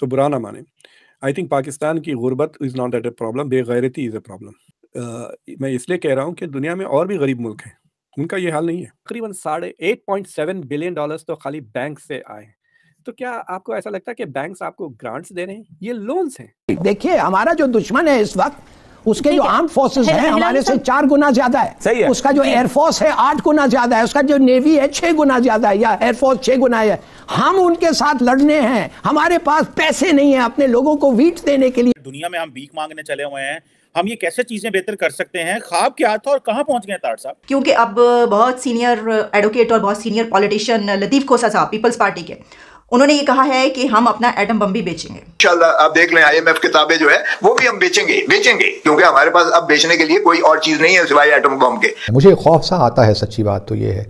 तो बुरा ना माने आई थिंक पाकिस्तान की गुर्बत is not that a problem बेगैरती इज़ ए प्रॉब्लम मैं इसलिए कह रहा हूँ कि दुनिया में और भी गरीब मुल्क हैं उनका ये हाल नहीं है तकरीबन साढ़े eight point seven billion dollars तो खाली बैंक से आए हैं तो क्या आपको ऐसा लगता है कि बैंक्स आपको ग्रांट्स दे रहे हैं ये लोन्स हैं देखिए हमारा जो दुश्मन है इस वक्त उसके जो आर्म फोर्सेस है हमारे से चार गुना ज्यादा है सही है उसका जो एयरफोर्स है आठ गुना ज्यादा है उसका जो नेवी है छह गुना ज्यादा है या एयरफोर्स छह गुना है हम उनके साथ लड़ने हैं हमारे पास पैसे नहीं है अपने लोगों को वीट देने के लिए दुनिया में हम भीख मांगने चले हुए हैं हम ये कैसे चीजें बेहतर कर सकते हैं खाब क्या था और कहाँ पहुंच गए साहब क्योंकि अब बहुत सीनियर एडवोकेट और बहुत सीनियर पॉलिटिशियन लतीफ खोसा साहब पीपल्स पार्टी के उन्होंने ये कहा है कि हम अपना एटम बम भी बेचेंगे आप देख लें आईएमएफ किताबें जो है वो भी हम बेचेंगे बेचेंगे क्योंकि हमारे पास अब बेचने के लिए कोई और चीज़ नहीं है सिवाय एटम बम के मुझे खौफ सा आता है सच्ची बात तो ये है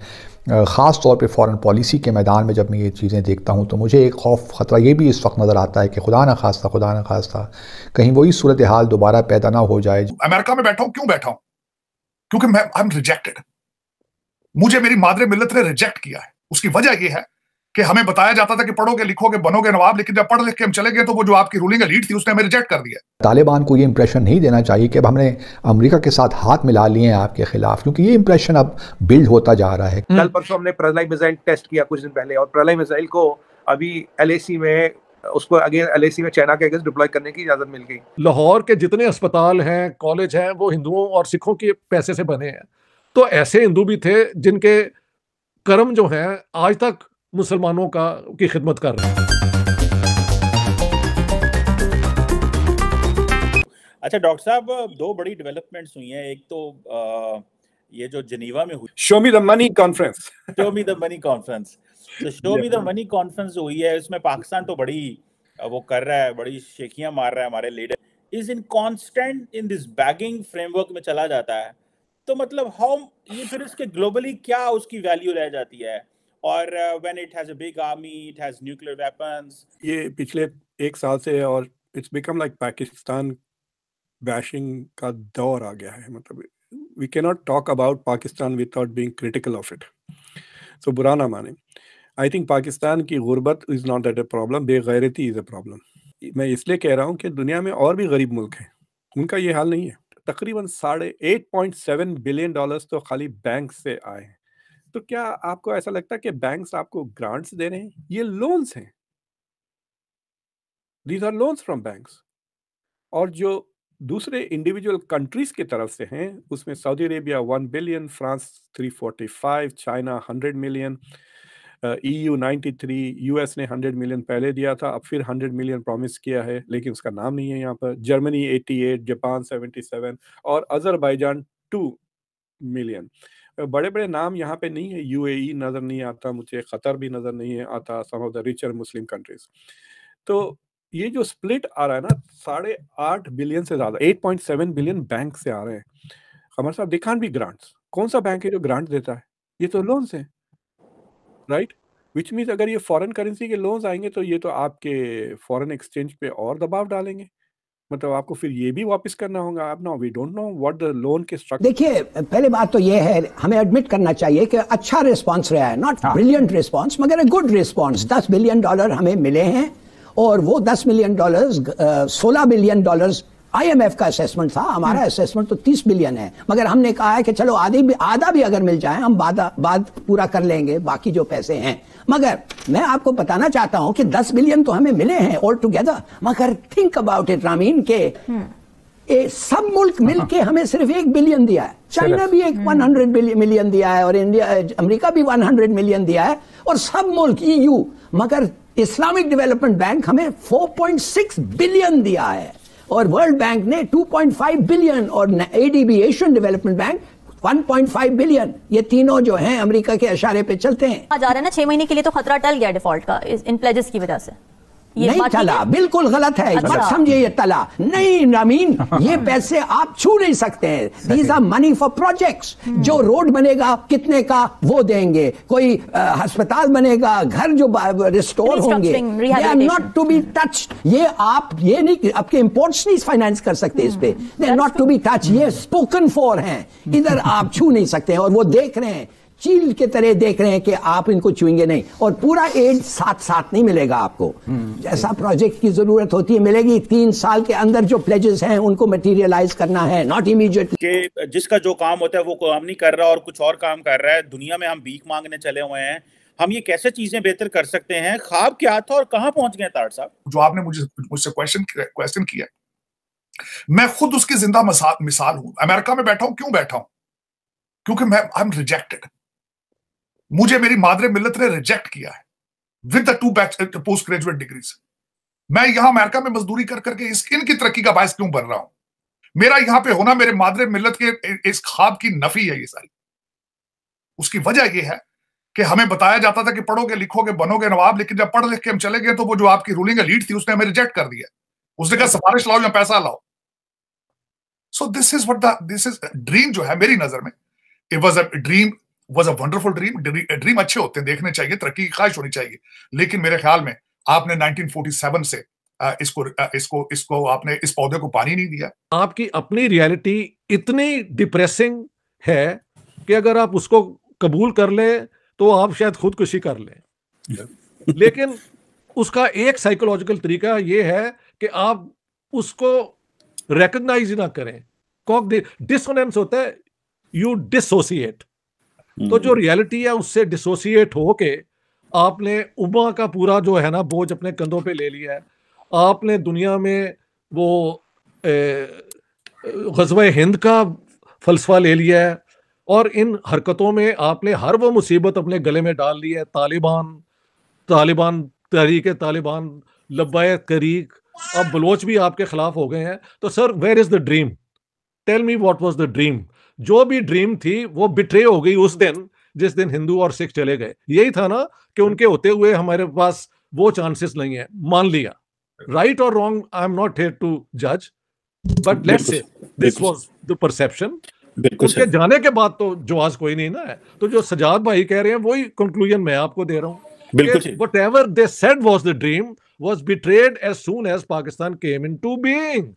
ख़ास तौर पे फॉरेन पॉलिसी के मैदान में जब मैं ये चीज़ें देखता हूँ तो मुझे एक खौफ ख़तरा ये भी इस वक्त नज़र आता है कि खुदा ना खास था खुदा ना खास था कहीं वही सूरत हाल दोबारा पैदा ना हो जाए अमेरिका में बैठा हूँ क्यों बैठा हूँ क्योंकि मैं आई एम रिजेक्टेड मुझे मेरी मादरे मिलत ने रिजेक्ट किया है उसकी वजह यह है कि हमें बताया जाता था कि पढ़ोगे लिखोगे बनोगे नवाब लेकिन जब पढ़ लिख के हम चले गए तो वो जो आपकी रूलिंग लीड थी उसने हमें रिजेक्ट कर दिया तालिबान को ये इंप्रेशन नहीं देना चाहिए कि अब हमने अमेरिका के साथ हाथ मिला लिए हैं आपके खिलाफ क्योंकि ये इंप्रेशन अब बिल्ड होता जा रहा है कल परसों हमने प्रलय मिसाइल टेस्ट किया कुछ दिन पहले और प्रलय मिसाइल को अभी एल में उसको अगेन एल में चाइना के अगेंस्ट डिप्लॉय करने की इजाजत मिल गई लाहौर के जितने अस्पताल हैं कॉलेज हैं वो हिंदुओं और सिखों के पैसे से बने हैं तो ऐसे हिंदू भी थे जिनके कर्म जो हैं आज तक मुसलमानों का की खिदमत कर रहे हैं अच्छा डॉक्टर साहब दो बड़ी डेवलपमेंट्स हुई हैं एक तो आ, ये जो जनीवा में हुई show me the money conference show me the money conference तो show me the money conference हुई है इसमें पाकिस्तान तो बड़ी वो कर रहा है बड़ी शेखियां मार रहा है हमारे leader is in constant in this begging framework में चला जाता है तो मतलब हाउ ये फिर इसके ग्लोबली क्या उसकी वैल्यू रह जाती है और when it has a big army it has nuclear weapons ये पिछले एक साल से और it's become like Pakistan bashing का दौर आ गया है मतलब we can not talk about Pakistan without being critical of it so बुरा ना माने आई थिंक पाकिस्तान की गुर्बत is not that a problem बेगैरती इज़ ए प्रॉब्लम मैं इसलिए कह रहा हूँ कि दुनिया में और भी गरीब मुल्क हैं उनका ये हाल नहीं है तकरीबन साढ़े eight point seven billion dollars तो खाली बैंक से आए हैं तो क्या आपको ऐसा लगता है कि बैंक्स आपको ग्रांट्स दे रहे हैं ये लोन्स हैं these are loans from banks और जो दूसरे इंडिविजुअल कंट्रीज की तरफ से हैं उसमें Saudi Arabia one billion France three forty five China hundred million E U ninety three U S ने हंड्रेड मिलियन पहले दिया था अब फिर हंड्रेड मिलियन प्रॉमिस किया है लेकिन उसका नाम नहीं है यहाँ पर Germany eighty eight Japan seventy seven और अजरबैजान टू मिलियन uh, बड़े बड़े नाम यहाँ पे नहीं है यू नज़र नहीं आता मुझे खतर भी नज़र नहीं है आता some of the richer Muslim countries तो ये जो स्प्लिट आ रहा है ना साढ़े आठ बिलियन से ज़्यादा eight point seven billion bank से आ रहे हैं हमारे साहब दिखान भी ग्रांट्स कौन सा बैंक है जो ग्रांट देता है ये तो लोन्स हैं राइट विच मीन्स अगर ये फॉरेन करेंसी के लोन्स आएंगे तो ये तो आपके फॉरेन एक्सचेंज पे और दबाव डालेंगे मतलब आपको फिर ये भी वापस करना होगा आप know we don't know what the loan के स्ट्रक्चर देखिए पहले बात तो ये है हमें एडमिट करना चाहिए कि अच्छा रिस्पांस रहा है नॉट ब्रिलियंट रिस्पांस मगर ए गुड रिस्पांस दस बिलियन डॉलर हमें मिले हैं और वो दस मिलियन डॉलर्स सोलह बिलियन डॉलर्स आईएमएफ का असेसमेंट था हमारा असेसमेंट हाँ। तो 30 बिलियन है मगर हमने कहा है कि चलो आधी भी आधा भी अगर मिल जाए हम बाद बाद पूरा कर लेंगे बाकी जो पैसे हैं मगर मैं आपको बताना चाहता हूं कि 10 बिलियन तो हमें मिले हैं ऑल टुगेदर मगर थिंक अबाउट इट रामीन के हम्म। ए, सब मुल्क हाँ। मिलके हमें सिर्फ एक बिलियन दिया है चाइना भी एक 100 बिलियन मिलियन दिया है और इंडिया अमेरिका भी 100 मिलियन दिया है और सब मुल्क ईयू e मगर इस्लामिक डेवलपमेंट बैंक हमें 4.6 बिलियन दिया है और वर्ल्ड बैंक ने 2.5 बिलियन और ADB Asian development bank 1.5 billion ये तीनों जो हैं अमेरिका के इशारे पे चलते हैं जा रहे हैं ना छह महीने के लिए तो खतरा टल गया डिफॉल्ट का इन प्लेजेस की वजह से नहीं चला बिल्कुल गलत है अच्छा। मत समझिए ये तला नहीं नमीन ये पैसे आप छू नहीं सकते हैं these are money for projects जो रोड बनेगा कितने का वो देंगे कोई अस्पताल बनेगा घर जो रिस्टोर होंगे they are not to be touch ये आप ये नहीं आपके इम्पोर्ट्स नहीं फाइनेंस कर सकते इस पे they are not to be touch ये स्पोकन फॉर है इधर आप छू नहीं सकते हैं और वो देख रहे हैं चील के तरह देख रहे हैं कि आप इनको चुएंगे नहीं और पूरा एड साथ साथ नहीं मिलेगा आपको जैसा प्रोजेक्ट की जरूरत होती है मिलेगी तीन साल के अंदर जो प्लेजेस हैं उनको मटेरियलाइज करना है नॉट इमीडिएटली जिसका जो काम होता है वो काम नहीं कर रहा और कुछ और काम कर रहा है दुनिया में हम भीख मांगने चले हुए हैं हम ये कैसे चीजें बेहतर कर सकते हैं खाब क्या था और कहाँ पहुंच गए ताड़ साहब जो आपने मुझे मुझसे क्वेश्चन क्वेश्चन किया मैं खुद उसकी जिंदा मिसाल हूं अमेरिका में बैठा हूं क्यों बैठा हूं क्योंकि मैं आई एम रिजेक्टेड मुझे मेरी मादरे मिलत ने रिजेक्ट किया है with the two post graduate degrees मैं यहां अमेरिका में मजदूरी कर करके इस इनकी तरक्की का बायस क्यों बन रहा हूं मेरा यहां पे होना मेरे मादरे मिलत के इस खाब की नफी है ये सारी उसकी वजह ये है कि हमें बताया जाता था कि पढ़ोगे लिखोगे बनोगे नवाब लेकिन जब पढ़ लिख के हम चले गए तो वो जो आपकी रूलिंग लीड थी उसने हमें रिजेक्ट कर दिया उसने कहा सिफारिश लाओ या पैसा लाओ so this is what this is dream जो है मेरी नजर में it was a dream was a wonderful dream dream अच्छे होते हैं देखने चाहिए तरक्की की ख्वाहिश होनी चाहिए लेकिन मेरे ख्याल में आपने 1947 से इसको इसको इसको आपने इस पौधे को पानी नहीं दिया आपकी अपनी रियलिटी इतनी डिप्रेसिंग है कि अगर आप उसको कबूल कर ले तो आप शायद खुदकुशी कर ले लेकिन उसका एक साइकोलॉजिकल तरीका ये है कि आप उसको रिकग्नाइज ना करें कॉक डिसोनेंस होता है यू डिसोसिएट तो जो रियलिटी है उससे डिसोसिएट होके आपने उमा का पूरा जो है ना बोझ अपने कंधों पे ले लिया है आपने दुनिया में वो गजब हिंद का फलसफा ले लिया है और इन हरकतों में आपने हर वो मुसीबत अपने गले में डाल ली है तालिबान तालिबान तहरीक तालिबान लब्बा तरीक अब बलोच भी आपके खिलाफ हो गए हैं तो sir where is the dream tell me what was the dream जो भी ड्रीम थी वो बिट्रे हो गई उस दिन जिस दिन हिंदू और सिख चले गए यही था ना कि उनके होते हुए हमारे पास वो चांसेस नहीं है मान लिया राइट और wrong I am not here to जज but let say this was the perception उसके जाने के बाद तो जवाज कोई नहीं ना है तो जो सजाद भाई कह रहे हैं वही कंक्लूजन मैं आपको दे रहा हूँ whatever they set was the dream was betrayed as soon as Pakistan came into being